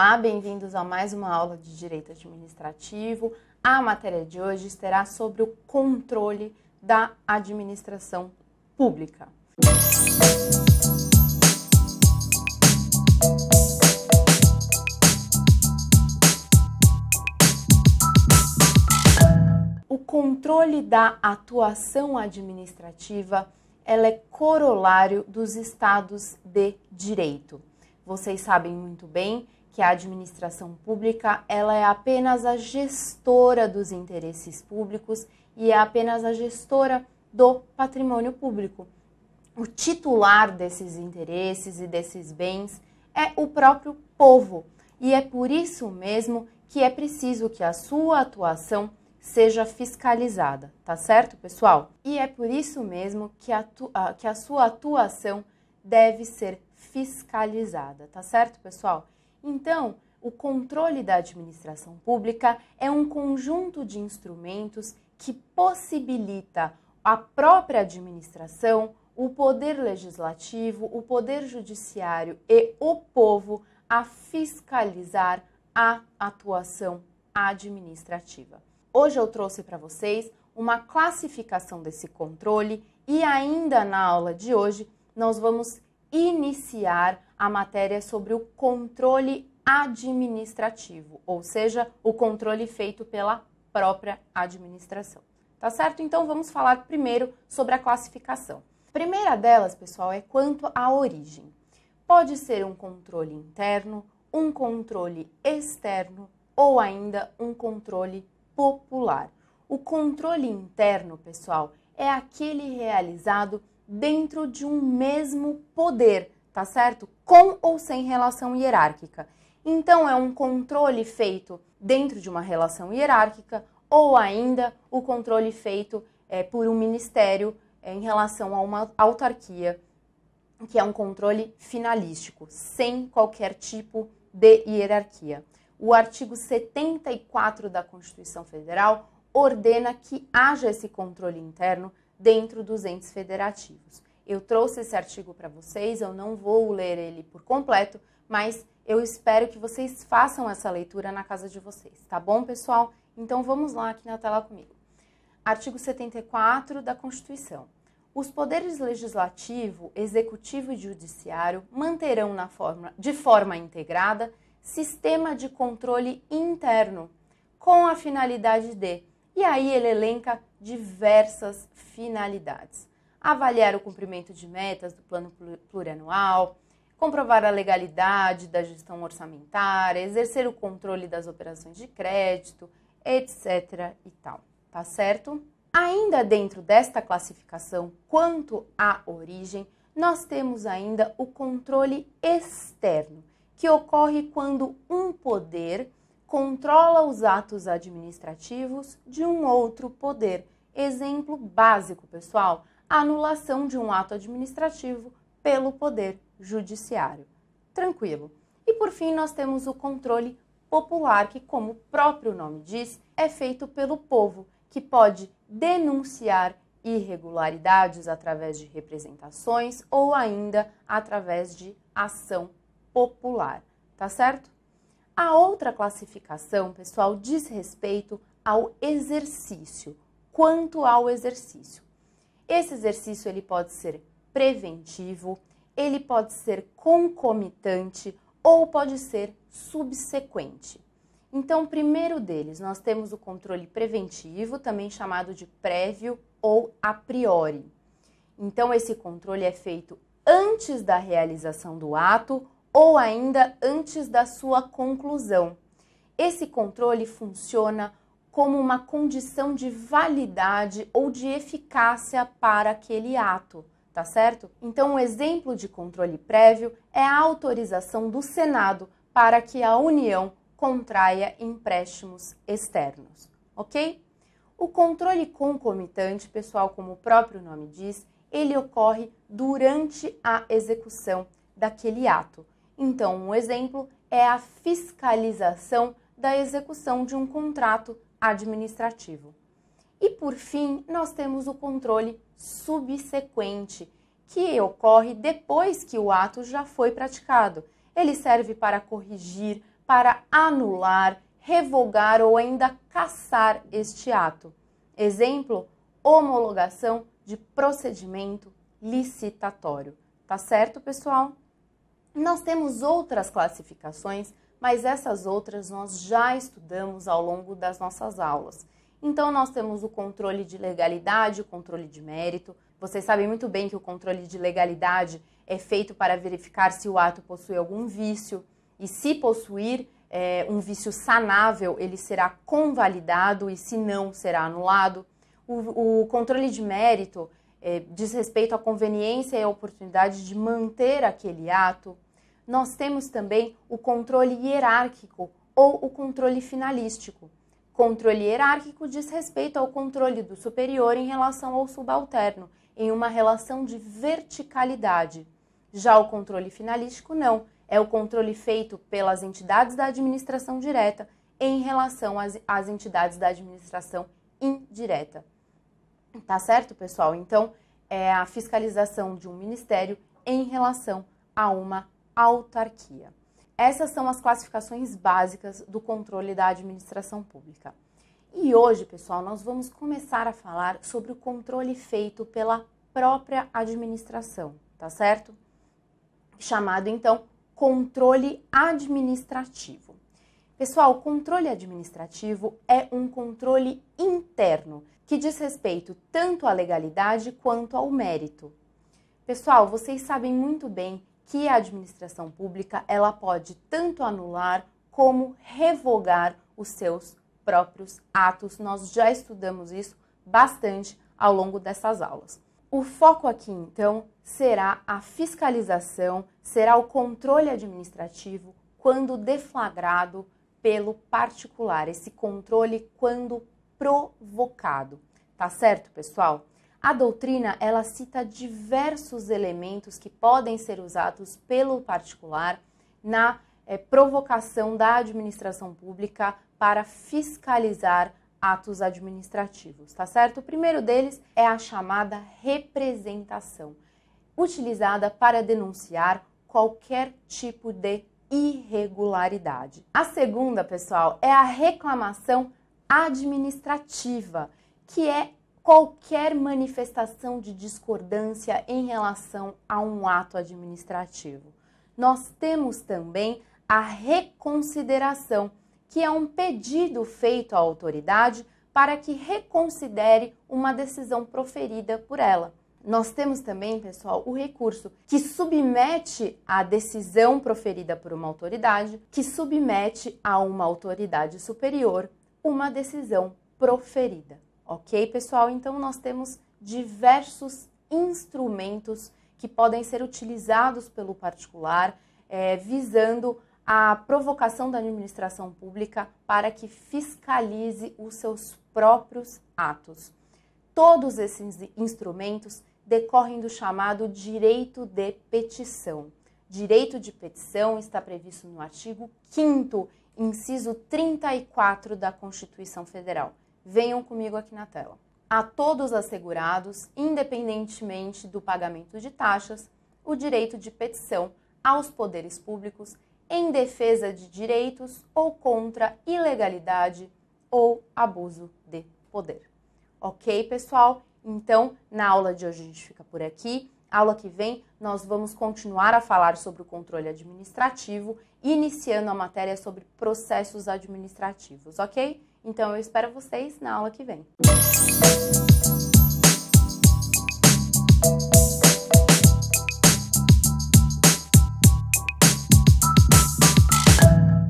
Olá, bem-vindos a mais uma aula de Direito Administrativo. A matéria de hoje será sobre o controle da administração pública. O controle da atuação administrativa ela é corolário dos estados de direito. Vocês sabem muito bem que a administração pública ela é apenas a gestora dos interesses públicos e é apenas a gestora do patrimônio público. O titular desses interesses e desses bens é o próprio povo, e é por isso mesmo que é preciso que a sua atuação seja fiscalizada, tá certo, pessoal? E é por isso mesmo que a, que a sua atuação deve ser fiscalizada, tá certo, pessoal? Então, o controle da administração pública é um conjunto de instrumentos que possibilita a própria administração, o poder legislativo, o poder judiciário e o povo a fiscalizar a atuação administrativa. Hoje eu trouxe para vocês uma classificação desse controle e ainda na aula de hoje nós vamos iniciar a matéria sobre o controle administrativo, ou seja, o controle feito pela própria administração. Tá certo? Então vamos falar primeiro sobre a classificação. A primeira delas, pessoal, é quanto à origem. Pode ser um controle interno, um controle externo ou ainda um controle popular. O controle interno, pessoal, é aquele realizado dentro de um mesmo poder, tá certo? com ou sem relação hierárquica. Então, é um controle feito dentro de uma relação hierárquica ou ainda o controle feito é, por um ministério é, em relação a uma autarquia, que é um controle finalístico, sem qualquer tipo de hierarquia. O artigo 74 da Constituição Federal ordena que haja esse controle interno dentro dos entes federativos. Eu trouxe esse artigo para vocês, eu não vou ler ele por completo, mas eu espero que vocês façam essa leitura na casa de vocês, tá bom, pessoal? Então vamos lá aqui na tela comigo. Artigo 74 da Constituição. Os poderes legislativo, executivo e judiciário manterão na forma, de forma integrada sistema de controle interno com a finalidade de. E aí ele elenca diversas finalidades avaliar o cumprimento de metas do plano plurianual, comprovar a legalidade da gestão orçamentária, exercer o controle das operações de crédito, etc. e tal. Tá certo? Ainda dentro desta classificação, quanto à origem, nós temos ainda o controle externo, que ocorre quando um poder controla os atos administrativos de um outro poder. Exemplo básico, pessoal: anulação de um ato administrativo pelo Poder Judiciário. Tranquilo. E por fim, nós temos o controle popular, que, como o próprio nome diz, é feito pelo povo, que pode denunciar irregularidades através de representações ou ainda através de ação popular, tá certo? A outra classificação, pessoal, diz respeito ao exercício. Quanto ao exercício, esse exercício ele pode ser preventivo, ele pode ser concomitante ou pode ser subsequente. Então, primeiro deles, nós temos o controle preventivo, também chamado de prévio ou a priori. Então, esse controle é feito antes da realização do ato ou ainda antes da sua conclusão. Esse controle funciona como uma condição de validade ou de eficácia para aquele ato, tá certo? Então, um exemplo de controle prévio é a autorização do Senado para que a União contraia empréstimos externos, ok? O controle concomitante, pessoal, como o próprio nome diz, ele ocorre durante a execução daquele ato. Então, um exemplo é a fiscalização da execução de um contrato administrativo. E por fim, nós temos o controle subsequente, que ocorre depois que o ato já foi praticado. Ele serve para corrigir, para anular, revogar ou ainda cassar este ato. Exemplo: homologação de procedimento licitatório. Tá certo, pessoal? Nós temos outras classificações mas essas outras nós já estudamos ao longo das nossas aulas. Então, nós temos o controle de legalidade, o controle de mérito. Vocês sabem muito bem que o controle de legalidade é feito para verificar se o ato possui algum vício e, se possuir é, um vício sanável, ele será convalidado e, se não, será anulado. O, o controle de mérito é, diz respeito à conveniência e à oportunidade de manter aquele ato nós temos também o controle hierárquico ou o controle finalístico. Controle hierárquico diz respeito ao controle do superior em relação ao subalterno, em uma relação de verticalidade. Já o controle finalístico não, é o controle feito pelas entidades da administração direta em relação às, às entidades da administração indireta. Tá certo, pessoal? Então, é a fiscalização de um ministério em relação a uma autarquia. Essas são as classificações básicas do controle da administração pública. E hoje, pessoal, nós vamos começar a falar sobre o controle feito pela própria administração, tá certo? Chamado então controle administrativo. Pessoal, controle administrativo é um controle interno que diz respeito tanto à legalidade quanto ao mérito. Pessoal, vocês sabem muito bem que a administração pública ela pode tanto anular como revogar os seus próprios atos. Nós já estudamos isso bastante ao longo dessas aulas. O foco aqui, então, será a fiscalização, será o controle administrativo quando deflagrado pelo particular, esse controle quando provocado. Tá certo, pessoal? A doutrina, ela cita diversos elementos que podem ser usados pelo particular na é, provocação da administração pública para fiscalizar atos administrativos, tá certo? O primeiro deles é a chamada representação, utilizada para denunciar qualquer tipo de irregularidade. A segunda, pessoal, é a reclamação administrativa, que é qualquer manifestação de discordância em relação a um ato administrativo. Nós temos também a reconsideração, que é um pedido feito à autoridade para que reconsidere uma decisão proferida por ela. Nós temos também, pessoal, o recurso que submete a decisão proferida por uma autoridade, que submete a uma autoridade superior uma decisão proferida. Ok, pessoal? Então, nós temos diversos instrumentos que podem ser utilizados pelo particular, é, visando a provocação da administração pública para que fiscalize os seus próprios atos. Todos esses instrumentos decorrem do chamado direito de petição. Direito de petição está previsto no artigo 5, inciso 34 da Constituição Federal venham comigo aqui na tela. A todos assegurados, independentemente do pagamento de taxas, o direito de petição aos poderes públicos em defesa de direitos ou contra ilegalidade ou abuso de poder. Ok, pessoal? Então, na aula de hoje a gente fica por aqui. Aula que vem, nós vamos continuar a falar sobre o controle administrativo, iniciando a matéria sobre processos administrativos, ok? Então eu espero vocês na aula que vem.